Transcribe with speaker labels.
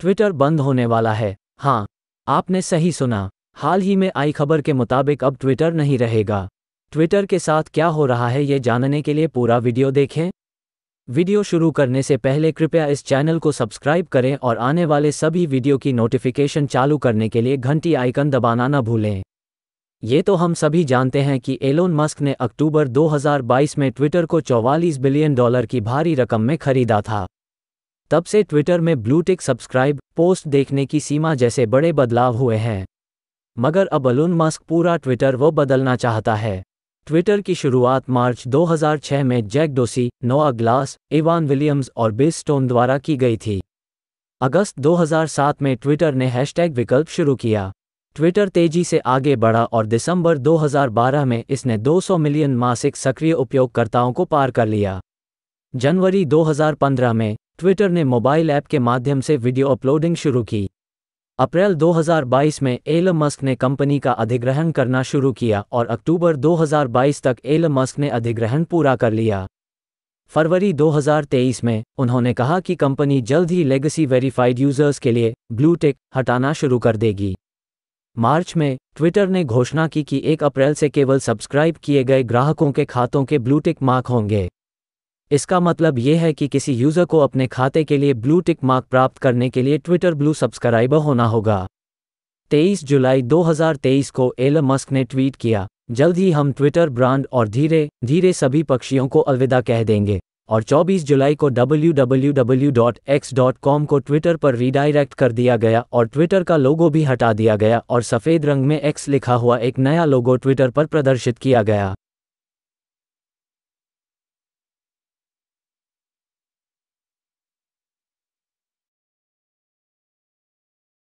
Speaker 1: Twitter बंद होने वाला है हाँ आपने सही सुना हाल ही में आई खबर के मुताबिक अब ट्विटर नहीं रहेगा ट्विटर के साथ क्या हो रहा है ये जानने के लिए पूरा वीडियो देखें वीडियो शुरू करने से पहले कृपया इस चैनल को सब्सक्राइब करें और आने वाले सभी वीडियो की नोटिफिकेशन चालू करने के लिए घंटी आइकन दबाना न भूलें ये तो हम सभी जानते हैं कि एलोन मस्क ने अक्टूबर 2022 में ट्विटर को 44 बिलियन डॉलर की भारी रकम में खरीदा था तब से ट्विटर में ब्लूटिक सब्सक्राइब पोस्ट देखने की सीमा जैसे बड़े बदलाव हुए हैं मगर अब अलून मस्क पूरा ट्विटर वो बदलना चाहता है ट्विटर की शुरुआत मार्च 2006 में जैक डोसी नोआ ग्लास एवान विलियम्स और बिस स्टोन द्वारा की गई थी अगस्त 2007 में ट्विटर ने हैशटैग विकल्प शुरू किया ट्विटर तेजी से आगे बढ़ा और दिसंबर 2012 में इसने 200 मिलियन मासिक सक्रिय उपयोगकर्ताओं को पार कर लिया जनवरी 2015 में ट्विटर ने मोबाइल ऐप के माध्यम से वीडियो अपलोडिंग शुरू की अप्रैल 2022 में एल मस्क ने कंपनी का अधिग्रहण करना शुरू किया और अक्टूबर 2022 तक एल मस्क ने अधिग्रहण पूरा कर लिया फरवरी 2023 में उन्होंने कहा कि कंपनी जल्द ही लेगेसी वेरीफाइड यूजर्स के लिए ब्लूटेक हटाना शुरू कर देगी मार्च में ट्विटर ने घोषणा की कि 1 अप्रैल से केवल सब्सक्राइब किए गए ग्राहकों के खातों के ब्लूटेक मार्क होंगे इसका मतलब यह है कि किसी यूज़र को अपने खाते के लिए ब्लू टिक मार्क प्राप्त करने के लिए ट्विटर ब्लू सब्सक्राइबर होना होगा 23 जुलाई 2023 को एल मस्क ने ट्वीट किया जल्द ही हम ट्विटर ब्रांड और धीरे धीरे सभी पक्षियों को अलविदा कह देंगे और 24 जुलाई को www.x.com को ट्विटर पर रीडायरेक्ट कर दिया गया और ट्विटर का लोगो भी हटा दिया गया और सफ़ेद रंग में एक्स लिखा हुआ एक नया लोगो ट्विटर पर प्रदर्शित किया गया